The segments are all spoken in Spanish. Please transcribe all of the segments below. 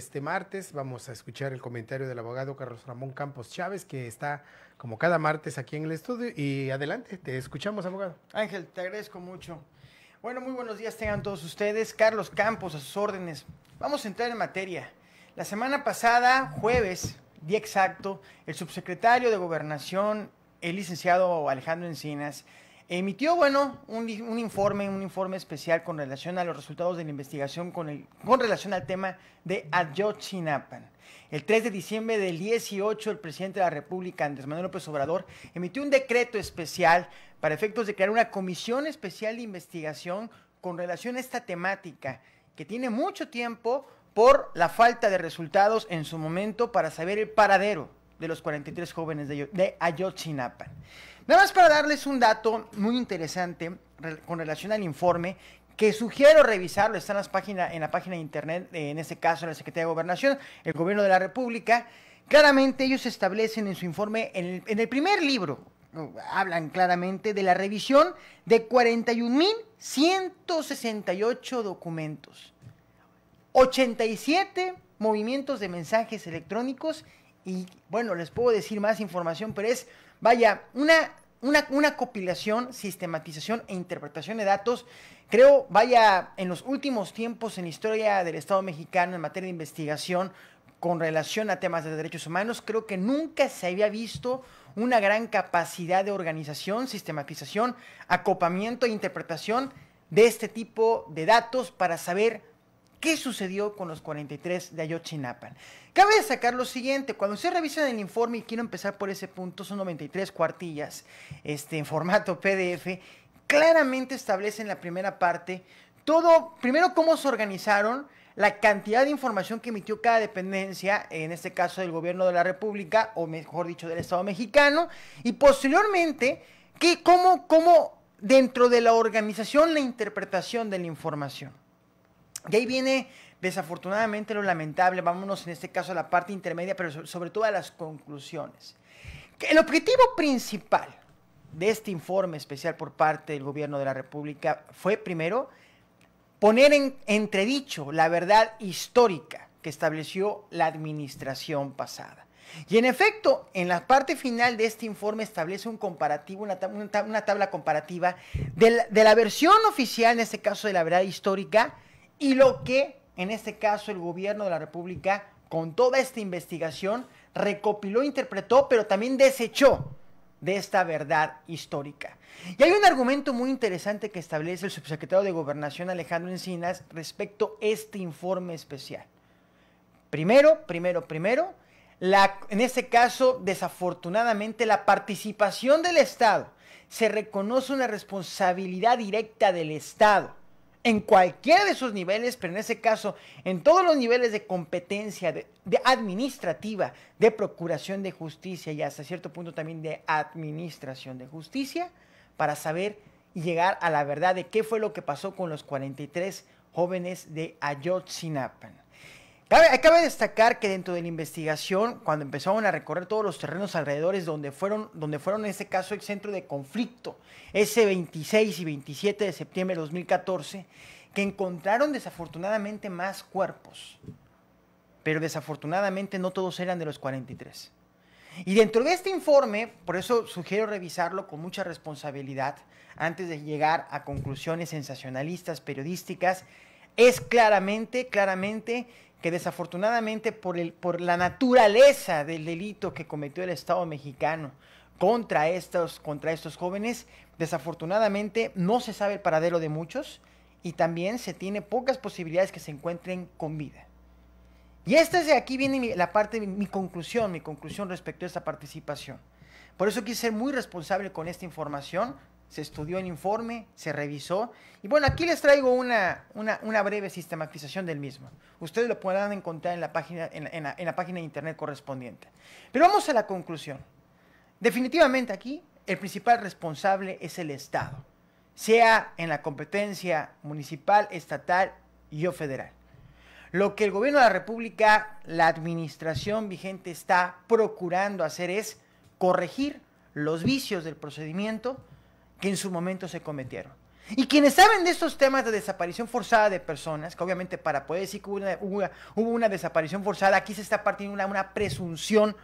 Este martes vamos a escuchar el comentario del abogado Carlos Ramón Campos Chávez, que está como cada martes aquí en el estudio. Y adelante, te escuchamos, abogado. Ángel, te agradezco mucho. Bueno, muy buenos días tengan todos ustedes. Carlos Campos, a sus órdenes. Vamos a entrar en materia. La semana pasada, jueves, día exacto, el subsecretario de Gobernación, el licenciado Alejandro Encinas, emitió, bueno, un, informe, un informe especial con relación a los resultados de la investigación con, el, con relación al tema de Ayotzinapan. El 3 de diciembre del 18, el presidente de la República, Andrés Manuel López Obrador, emitió un decreto especial para efectos de crear una comisión especial de investigación con relación a esta temática, que tiene mucho tiempo por la falta de resultados en su momento para saber el paradero de los 43 jóvenes de, Ayotzinapa. Nada más para darles un dato muy interesante con relación al informe que sugiero revisarlo, está en, las en la página de internet, eh, en este caso la Secretaría de Gobernación, el Gobierno de la República. Claramente ellos establecen en su informe, en el, en el primer libro, hablan claramente de la revisión de 41.168 documentos, 87 movimientos de mensajes electrónicos y bueno, les puedo decir más información, pero es, vaya, una, una, compilación, sistematización e interpretación de datos. Creo, vaya, en los últimos tiempos en la historia del Estado mexicano en materia de investigación con relación a temas de derechos humanos, creo que nunca se había visto una gran capacidad de organización, sistematización, acopamiento e interpretación de este tipo de datos para saber ¿Qué sucedió con los 43 de Ayotzinapa? Cabe destacar lo siguiente, cuando se revisa el informe, y quiero empezar por ese punto, son 93 cuartillas este, en formato PDF, claramente establece en la primera parte todo, primero cómo se organizaron, la cantidad de información que emitió cada dependencia, en este caso del gobierno de la República, o mejor dicho, del Estado mexicano, y posteriormente, cómo dentro de la organización la interpretación de la información. Y ahí viene, desafortunadamente, lo lamentable. Vámonos en este caso a la parte intermedia, pero sobre todo a las conclusiones. El objetivo principal de este informe especial por parte del gobierno de la República fue, primero, poner en entredicho la verdad histórica que estableció la administración pasada. Y en efecto, en la parte final de este informe establece un comparativo, una, tabla comparativa de la, de la versión oficial, en este caso de la verdad histórica, y lo que, en este caso, el gobierno de la República, con toda esta investigación, recopiló, interpretó, pero también desechó de esta verdad histórica. Y hay un argumento muy interesante que establece el subsecretario de Gobernación Alejandro Encinas respecto a este informe especial. Primero, primero, primero, en este caso, desafortunadamente, la participación del Estado. Se reconoce una responsabilidad directa del Estado en cualquiera de sus niveles, pero en ese caso, en todos los niveles de competencia, de, administrativa, de procuración de justicia y hasta cierto punto también de administración de justicia, para saber y llegar a la verdad de qué fue lo que pasó con los 43 jóvenes de Ayotzinapa. Cabe, destacar que dentro de la investigación, cuando empezaron a recorrer todos los terrenos alrededores donde fueron, donde fueron en este caso el centro de conflicto, ese 26 y 27 de septiembre de 2014, que encontraron desafortunadamente más cuerpos, pero desafortunadamente no todos eran de los 43. Y dentro de este informe, por eso sugiero revisarlo con mucha responsabilidad antes de llegar a conclusiones sensacionalistas periodísticas, es claramente, claramente que desafortunadamente por, el, por la naturaleza del delito que cometió el Estado mexicano contra estos, contra estos jóvenes, desafortunadamente no se sabe el paradero de muchos y también se tiene pocas posibilidades que se encuentren con vida. Y esta es de aquí viene la parte, mi conclusión, mi conclusión respecto a esta participación. Por eso quise ser muy responsable con esta información, se estudió el informe, se revisó. Y bueno, aquí les traigo una, breve sistematización del mismo. Ustedes lo podrán encontrar en la, página, en, la, en la página de internet correspondiente. Pero vamos a la conclusión. Definitivamente aquí el principal responsable es el Estado, sea en la competencia municipal, estatal y o federal. Lo que el gobierno de la República, la administración vigente está procurando hacer es corregir los vicios del procedimiento que en su momento se cometieron. Y quienes saben de estos temas de desaparición forzada de personas, que obviamente para poder decir que hubo una, desaparición forzada, aquí se está partiendo una, una presunción,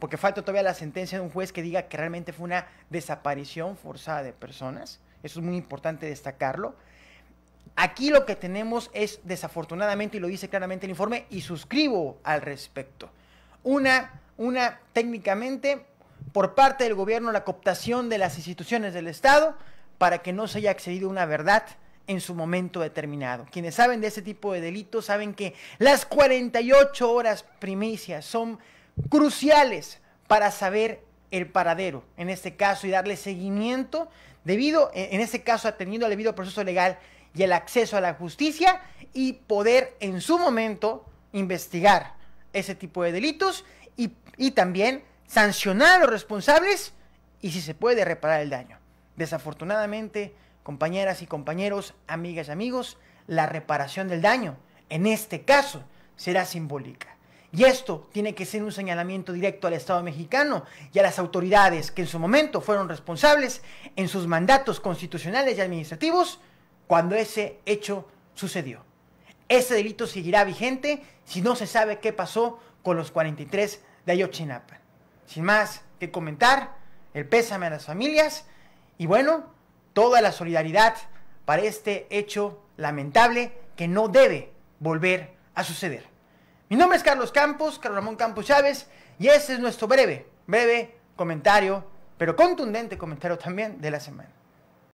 porque falta todavía la sentencia de un juez que diga que realmente fue una desaparición forzada de personas. Eso es muy importante destacarlo. Aquí lo que tenemos es, desafortunadamente, y lo dice claramente el informe, y suscribo al respecto, una, una técnicamente por parte del gobierno la cooptación de las instituciones del Estado para que no se haya accedido a una verdad en su momento determinado. Quienes saben de ese tipo de delitos saben que las 48 horas primicias son cruciales para saber el paradero, en este caso, y darle seguimiento debido, en este caso, atendiendo al debido proceso legal y el acceso a la justicia y poder en su momento investigar ese tipo de delitos y, y también sancionar a los responsables y si se puede reparar el daño. Desafortunadamente, compañeras y compañeros, amigas y amigos, la reparación del daño, en este caso, será simbólica. Y esto tiene que ser un señalamiento directo al Estado mexicano y a las autoridades que en su momento fueron responsables en sus mandatos constitucionales y administrativos cuando ese hecho sucedió. Ese delito seguirá vigente si no se sabe qué pasó con los 43 de Ayotzinapa. Sin más que comentar, el pésame a las familias y bueno, toda la solidaridad para este hecho lamentable que no debe volver a suceder. Mi nombre es Carlos Campos, Carlos Ramón Campos Chávez, y este es nuestro breve, breve comentario, pero contundente comentario también de la semana.